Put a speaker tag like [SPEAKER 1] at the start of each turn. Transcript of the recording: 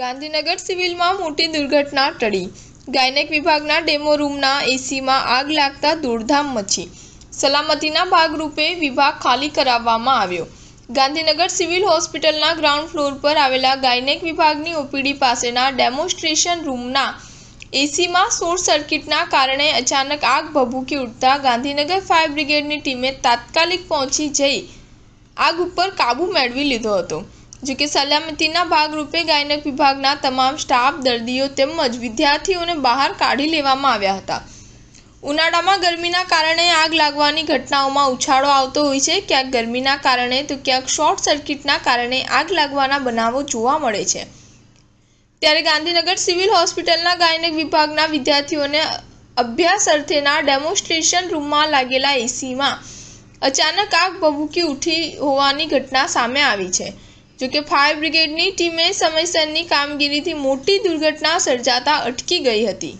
[SPEAKER 1] ગાંધીનગર સિવિલમાં મોટી દુર્ઘટના ટળી ગાયનેક વિભાગના ડેમો રૂમના એસીમાં આગ લાગતા દોડધામ મચી સલામતીના ભાગરૂપે વિભાગ ખાલી કરાવવામાં આવ્યો ગાંધીનગર સિવિલ હોસ્પિટલના ગ્રાઉન્ડ ફ્લોર પર આવેલા ગાયનેક વિભાગની ઓપીડી પાસેના ડેમોન્સ્ટ્રેશન રૂમના એસીમાં શોર્ટ સર્કિટના કારણે અચાનક આગ ભભૂકી ઉઠતા ગાંધીનગર ફાયર બ્રિગેડની ટીમે તાત્કાલિક પહોંચી જઈ આગ ઉપર કાબુ મેળવી લીધો હતો જોકે સલામતીના ભાગરૂપે ગાયનક વિભાગના તમામ સ્ટાફ દર્દીઓ તેમજ વિદ્યાર્થીઓને બહાર કાઢી લેવામાં આવ્યા હતા ઉનાળામાં ગરમીના કારણે આગ લાગવાની ઘટનાઓમાં ઉછાળો આવતો હોય છે ક્યાંક ગરમીના કારણે તો ક્યાંક શોર્ટ સર્કિટના કારણે આગ લાગવાના બનાવો જોવા મળે છે ત્યારે ગાંધીનગર સિવિલ હોસ્પિટલના ગાયનક વિભાગના વિદ્યાર્થીઓને અભ્યાસ અર્થેના ડેમોન્સ્ટ્રેશન રૂમમાં લાગેલા એસીમાં અચાનક આગ ભભૂકી ઉઠી હોવાની ઘટના સામે આવી છે જોકે ફાયર બ્રિગેડની ટીમે સમયસરની કામગીરીથી મોટી દુર્ઘટના સર્જાતા અટકી ગઈ હતી